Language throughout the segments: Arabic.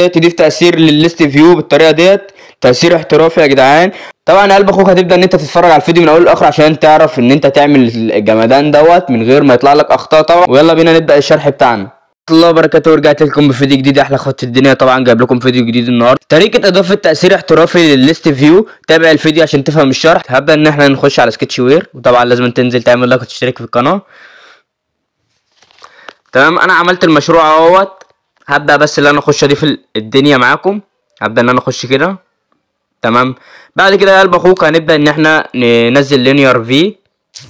ازاي تضيف تاثير للليست فيو بالطريقه ديت تاثير احترافي يا جدعان طبعا قلب اخوك هتبدا ان انت تتفرج على الفيديو من اول لاخر عشان تعرف ان انت تعمل الجمدان دوت من غير ما يطلع لك اخطاء طبعا ويلا بينا نبدا الشرح بتاعنا الله وبركاته ورجعت لكم بفيديو جديد احلى خط الدنيا طبعا جايب لكم فيديو جديد النهارده طريقه اضافه تاثير احترافي للليست فيو تابع الفيديو عشان تفهم الشرح هبدا ان احنا نخش على سكتش وير وطبعا لازم تنزل تعمل لايك وتشترك في القناه تمام انا عملت المشروع اهوت هبدا بس اللي انا اخش اضيف الدنيا معاكم هبدا ان انا اخش كده تمام بعد كده يا قلب اخوك هنبدا ان احنا ننزل لينير في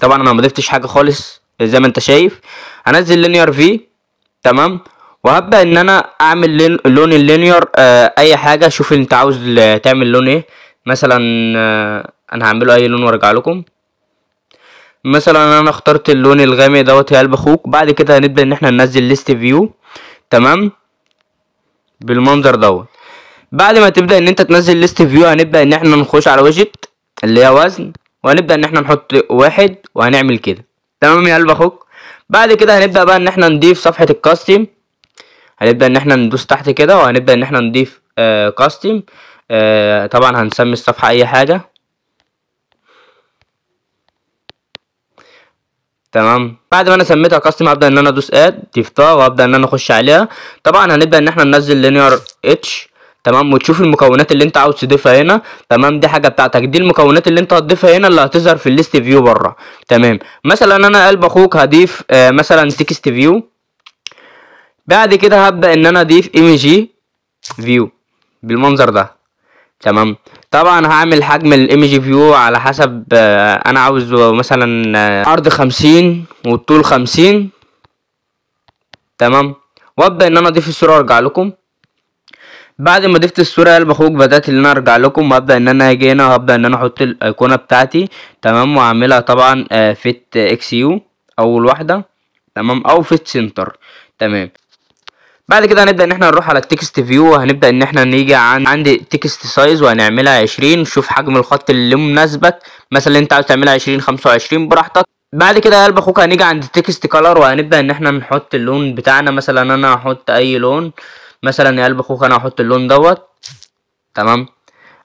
طبعا انا ما ضفتش حاجه خالص زي ما انت شايف هنزل لينير في تمام وهبدا ان انا اعمل لين لون اللينير آه اي حاجه شوف انت عاوز تعمل لون ايه مثلا آه انا هعمله اي لون وارجع لكم مثلا انا اخترت اللون الغامق دوت يا قلب اخوك بعد كده هنبدا ان احنا ننزل ليست فيو تمام بالمنظر دوت بعد ما تبدا ان انت تنزل ليست فيو هنبدا ان احنا نخش على ويجت اللي هي وزن وهنبدا ان احنا نحط واحد وهنعمل كده تمام يا قلب اخوك بعد كده هنبدا بقى ان احنا نضيف صفحه الكاستم هنبدا ان احنا ندوس تحت كده وهنبدا ان احنا نضيف آه كاستم آه طبعا هنسمي الصفحه اي حاجه تمام بعد ما انا سميتها كاستم هبدا ان انا ادوس اد تفتح وابدا ان انا اخش عليها طبعا هنبدا ان احنا ننزل لينير اتش تمام وتشوف المكونات اللي انت عاوز تضيفها هنا تمام دي حاجه بتاعتك دي المكونات اللي انت هتضيفها هنا اللي هتظهر في الليست فيو بره تمام مثلا انا قلب اخوك هضيف آه مثلا تكست فيو بعد كده هبدا ان انا اضيف ايميجي فيو بالمنظر ده تمام طبعا هعمل حجم الايمج فيو على حسب آه، انا عاوزه مثلا عرض آه، خمسين والطول خمسين تمام وابدا ان انا اضيف الصوره وارجع لكم بعد ما ضفت الصوره يا اخوك بدات ان انا ارجع لكم وابدا ان انا اجي هنا وابدا ان انا احط الايقونه بتاعتي تمام واعملها طبعا فيت اكس يو اول واحده تمام او فيت سنتر تمام بعد كده هنبدا ان احنا نروح على التكست فيو وهنبدا ان احنا نيجي عن عند التكست سايز وهنعملها 20 شوف حجم الخط اللي مناسبك مثلا انت عاوز تعملها 20 25 براحتك بعد كده يا قلب اخوك هنيجي عند التكست كلر وهنبدا ان احنا نحط اللون بتاعنا مثلا انا هحط اي لون مثلا يا قلب اخوك انا هحط اللون دوت تمام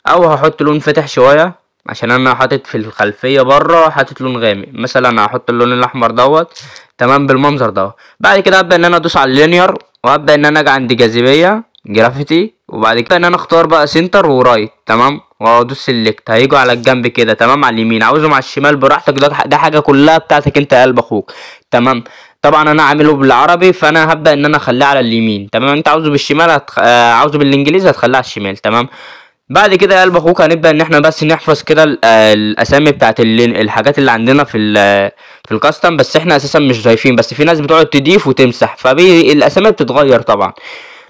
او هحط لون فاتح شويه عشان انا حاطط في الخلفيه بره حاطط لون غامق مثلا هحط اللون الاحمر دوت تمام بالمنظر دوت بعد كده ابدا ان انا ادوس على اللينير وابدا ان انا اجي عند جاذبيه جرافيتي وبعد كده ان انا اختار بقى سنتر ورايت تمام وادوس سيلكت هيجوا على الجنب كده تمام على اليمين عاوزهم على الشمال براحتك ده, ده حاجه كلها بتاعتك انت يا قلب اخوك تمام طبعا انا عامله بالعربي فانا هبدا ان انا اخليه على اليمين تمام انت عاوزه بالشمال هتخ... آه، عاوزه بالانجليزي هتخليه على الشمال تمام بعد كده يا قلب اخوك هنبدا ان احنا بس نحفظ كده الاسامي بتاعت الحاجات اللي عندنا في في الكاستم بس احنا اساسا مش ضايفين بس في ناس بتقعد تضيف وتمسح فالاسامي بتتغير طبعا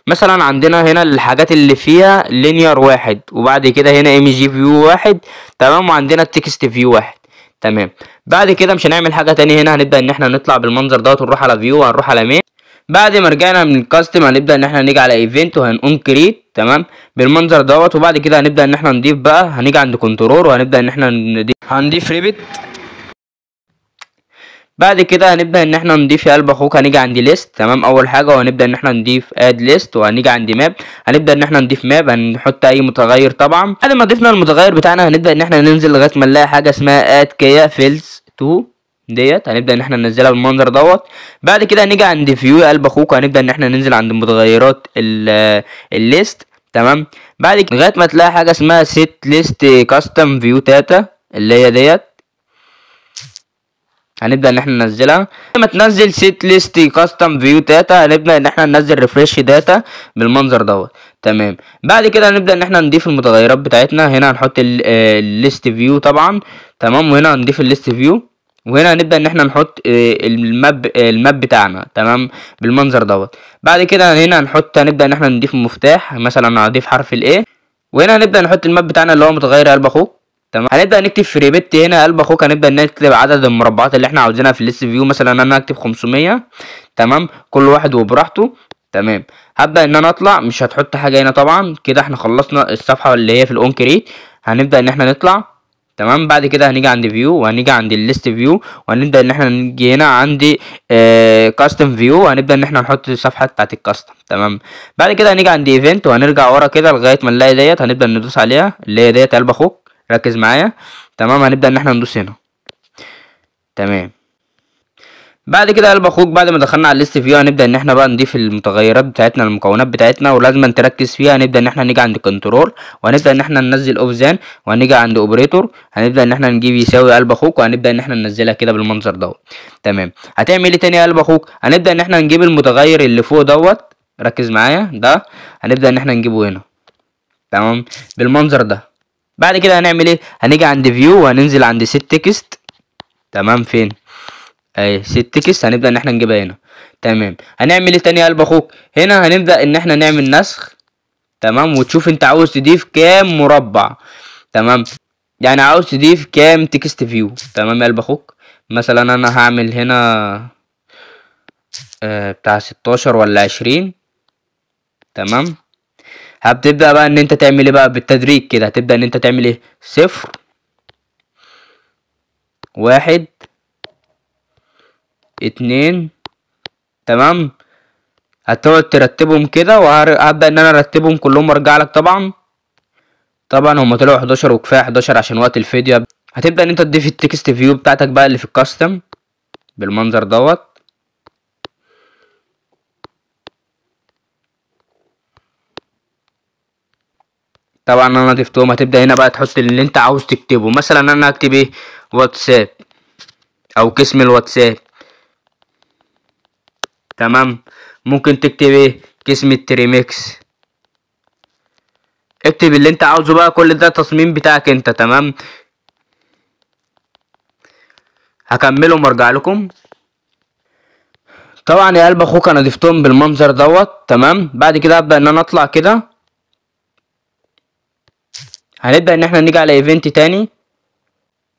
مثلا عندنا هنا الحاجات اللي فيها لينير واحد وبعد كده هنا ام جي فيو واحد تمام وعندنا التكست فيو واحد تمام بعد كده مش هنعمل حاجه تاني هنا هنبدا ان احنا نطلع بالمنظر دوت ونروح على فيو وهنروح على مين بعد ما رجعنا من الكاستم هنبدا ان احنا نيجي على ايفنت وهنقوم كريت تمام بالمنظر دوت وبعد كده هنبدا ان احنا نضيف بقى هنيجي عند كنترول وهنبدا ان احنا نضيف هنضيف ريبت بعد كده هنبدا ان احنا نضيف يا قلب اخوك هنيجي عند ليست تمام اول حاجه وهنبدا ان احنا نضيف اد ليست وهنيجي عند ماب هنبدا ان احنا نضيف ماب هنحط اي متغير طبعا بعد ما ضفنا المتغير بتاعنا هنبدا ان احنا ننزل لغايه ما نلاقي حاجه اسمها اد كيا فيلز 2 ديت هنبدا ان احنا ننزلها بالمنظر دوت بعد كده هنيجي عند فيو يا قلب اخوك هنبدا ان احنا ننزل عند متغيرات آه، الليست تمام بعد كده لغايه ما تلاقي حاجه اسمها سيت ليست كاستم فيو تاتا اللي هي ديت هنبدا ان احنا ننزلها لما تنزل سيت ليست كاستم فيو داتا هنبدا ان احنا ننزل ريفرش داتا بالمنظر دوت تمام بعد كده هنبدا ان احنا نضيف المتغيرات بتاعتنا هنا هنحط الليست فيو آه، طبعا تمام وهنا هنضيف الليست فيو وهنا هنبدا ان احنا نحط آه، الماب آه، الماب بتاعنا تمام بالمنظر دوت بعد كده هنا هنحط هنبدا ان احنا نضيف مفتاح مثلا نضيف حرف الاي وهنا هنبدا نحط الماب بتاعنا اللي هو متغير قلب اخوك تمام هنبدا نكتب في ريبت هنا قلب اخوك هنبدا نكتب عدد المربعات اللي احنا عاوزينها في الليست فيو مثلا انا هكتب 500 تمام كل واحد وبراحته تمام هبدا ان انا اطلع مش هتحط حاجه هنا طبعا كده احنا خلصنا الصفحه اللي هي في الاون كريت هنبدا ان احنا نطلع تمام بعد كده هنيجي عند فيو وهنيجي عند الليست فيو وهنبدا ان احنا نيجي هنا عند كاستم آه، فيو وهنبدا ان احنا نحط الصفحه بتاعه الكاستم تمام بعد كده هنيجي عند ايفنت وهنرجع ورا كده لغايه ما نلاقي ديت هنبدا ندوس عليها اللي هي ديت قلب اخوك ركز معايا تمام هنبدا ان احنا ندوس هنا تمام بعد كده قلب اخوك بعد ما دخلنا على الليست فيو هنبدا ان احنا بقى نضيف المتغيرات بتاعتنا المكونات بتاعتنا ولازم تركز فيها هنبدا ان احنا نيجي عند كنترول وهنبدا ان احنا ننزل زين وهنيجي عند اوبريتور هنبدا ان احنا نجيب يساوي قلب اخوك وهنبدا ان احنا ننزلها كده بالمنظر دوت تمام هتعمل ايه تاني يا قلب اخوك هنبدا ان احنا نجيب المتغير اللي فوق دوت ركز معايا ده هنبدا ان احنا نجيبه هنا تمام بالمنظر ده بعد كده هنعمل ايه هنيجي عند فيو وهننزل عند سيت تكست تمام فين اهي ست كيس هنبدا ان احنا نجيبها هنا تمام هنعمل ايه تاني يا قلب اخوك هنا هنبدا ان احنا نعمل نسخ تمام وتشوف انت عاوز تضيف كام مربع تمام يعني عاوز تضيف كام تكست فيو تمام يا قلب اخوك مثلا انا هعمل هنا آه، بتاع ستاشر ولا عشرين تمام هتبدا بقى ان انت تعمل ايه بقى بالتدريج كده هتبدا ان انت تعمل ايه صفر واحد اتنين تمام هتقعد ترتبهم كده وهبدأ ان انا ارتبهم كلهم وارجع لك طبعا طبعا هما طلعوا 11 وكفايه 11 عشان وقت الفيديو هتبدأ ان انت تضيف التكست فيو بتاعتك بقى اللي في الكاستم بالمنظر دوت طبعا انا ضفتهم هتبدأ هنا بقى تحط اللي انت عاوز تكتبه مثلا انا هكتب ايه واتساب او قسم الواتساب تمام ممكن تكتب ايه كسم التريميكس اكتب اللي انت عاوزه بقى كل ده تصميم بتاعك انت تمام هكمله وارجع لكم طبعا يا قلب اخوك انا ضفتهم بالمنظر دوت تمام بعد كده هبدا ان انا اطلع كده هنبدا ان احنا نيجي على ايفنت تاني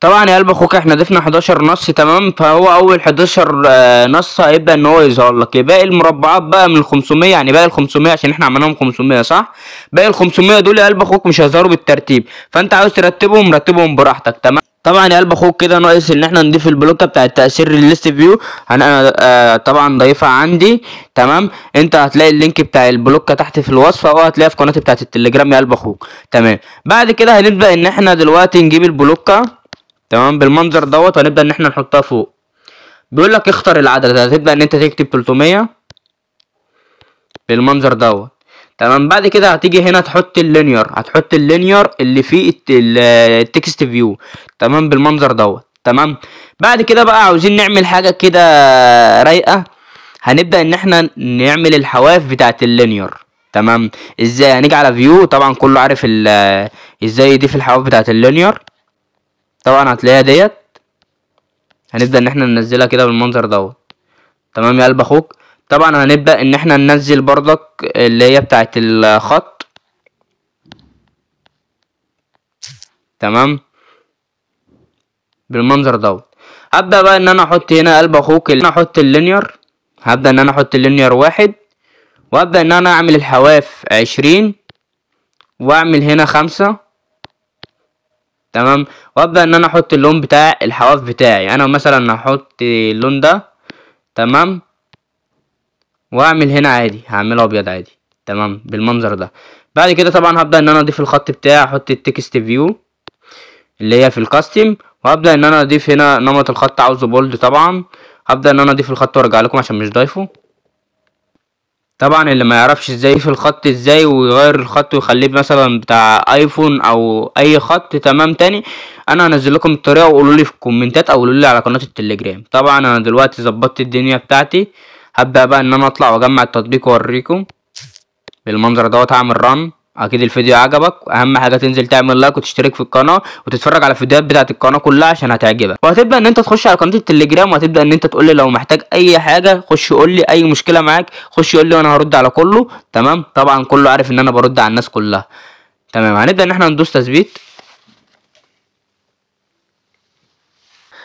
طبعا يا قلب اخوك احنا ضفنا 11 نص تمام فهو اول 11 آه، نص هيبدا ان هو يظهر لك إيه. باقي المربعات بقى من ال 500 يعني باقي ال 500 عشان احنا عملناهم 500 صح باقي ال 500 دول يا قلب اخوك مش هيظهروا بالترتيب فانت عاوز ترتبهم رتبهم براحتك تمام طبعا يا قلب اخوك كده ناقص ان احنا نضيف البلوكه بتاع التاثير الليست فيو انا آه طبعا ضايفها عندي تمام انت هتلاقي اللينك بتاع البلوكه تحت في الوصف او هتلاقيها في قناتي بتاعت التليجرام يا قلب اخوك تمام بعد كده هنبدا ان احنا دلوقتي نجيب البلوكه تمام بالمنظر دوت هنبدا ان احنا نحطها فوق بيقول لك اختر العدد ده هتبدا ان انت تكتب 300 بالمنظر دوت تمام بعد كده هتيجي هنا تحط اللينير هتحط اللينير اللي فيه التكست فيو تمام بالمنظر دوت تمام بعد كده بقى عاوزين نعمل حاجه كده رايقه هنبدا ان احنا نعمل الحواف بتاعه اللينير تمام ازاي هنيجي على فيو طبعا كله عارف ازاي يضيف الحواف بتاعه اللينير طبعا هتلاقيها ديت هنبدأ ان احنا ننزلها كده بالمنظر دوت تمام يا قلب اخوك طبعا هنبدأ ان احنا ننزل بردك اللي هي بتاعت الخط تمام بالمنظر دوت هبدأ بقى ان انا احط هنا قلب اخوك اللي انا احط اللينير هبدأ ان انا احط اللينير واحد وابدأ ان انا اعمل الحواف عشرين واعمل هنا خمسة تمام وابدا ان انا احط اللون بتاع الحواف بتاعي انا مثلا هحط اللون ده تمام واعمل هنا عادي هعمله ابيض عادي تمام بالمنظر ده بعد كده طبعا هبدا ان انا اضيف الخط بتاعي احط التكست فيو اللي هي في الكاستم وابدا ان انا اضيف هنا نمط الخط عاوزه بولد طبعا هبدا ان انا اضيف الخط وارجع لكم عشان مش ضايفه طبعا اللي ما يعرفش ازاي في الخط ازاي ويغير الخط ويخليه مثلا بتاع ايفون او اي خط تمام تاني انا هنزل لكم الطريقه وقولوا لي في الكومنتات او قولوا لي على قناه التليجرام طبعا انا دلوقتي ظبطت الدنيا بتاعتي هبدا بقى ان انا اطلع واجمع التطبيق واوريكم بالمنظر دوت هعمل رن اكيد الفيديو عجبك اهم حاجه تنزل تعمل لايك وتشترك في القناه وتتفرج على الفيديوهات بتاعه القناه كلها عشان هتعجبك وهتبدا ان انت تخش على قناه التليجرام وهتبدا ان انت تقول لي لو محتاج اي حاجه خش قول لي اي مشكله معاك خش قول لي وانا هرد على كله تمام طبعا كله عارف ان انا برد على الناس كلها تمام هنبدا ان احنا ندوس تثبيت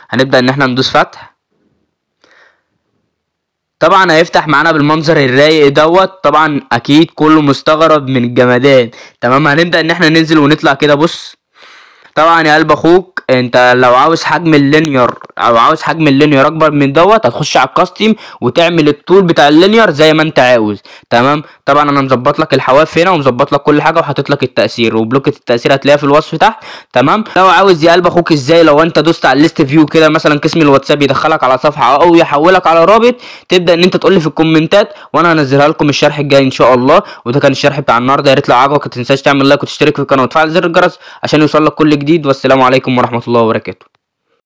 هنبدا ان احنا ندوس فتح طبعا هيفتح معانا بالمنظر الرايق دوت طبعا اكيد كله مستغرب من الجمدان تمام هنبدا ان احنا ننزل ونطلع كده بص طبعا يا قلب اخوك انت لو عاوز حجم اللينير او عاوز حجم اللينير اكبر من دوت هتخش على الكاستيم وتعمل الطول بتاع اللينير زي ما انت عاوز تمام طبعا انا مظبط لك الحواف هنا ومظبط لك كل حاجه وحاطط لك التاثير وبلوكه التاثير هتلاقيها في الوصف تحت تمام لو عاوز يقلب اخوك ازاي لو انت دوست على الليست فيو كده مثلا قسم الواتساب يدخلك على صفحه او يحولك على رابط تبدا ان انت تقول لي في الكومنتات وانا هنزلها لكم الشرح الجاي ان شاء الله وده كان الشرح بتاع النهارده يا ريت لو عجبك ما تنساش تعمل لايك وتشترك في القناه وتفعل زر الجرس عشان يوصل لك كل جديد والسلام عليكم ورحمه ورحمة الله وبركاته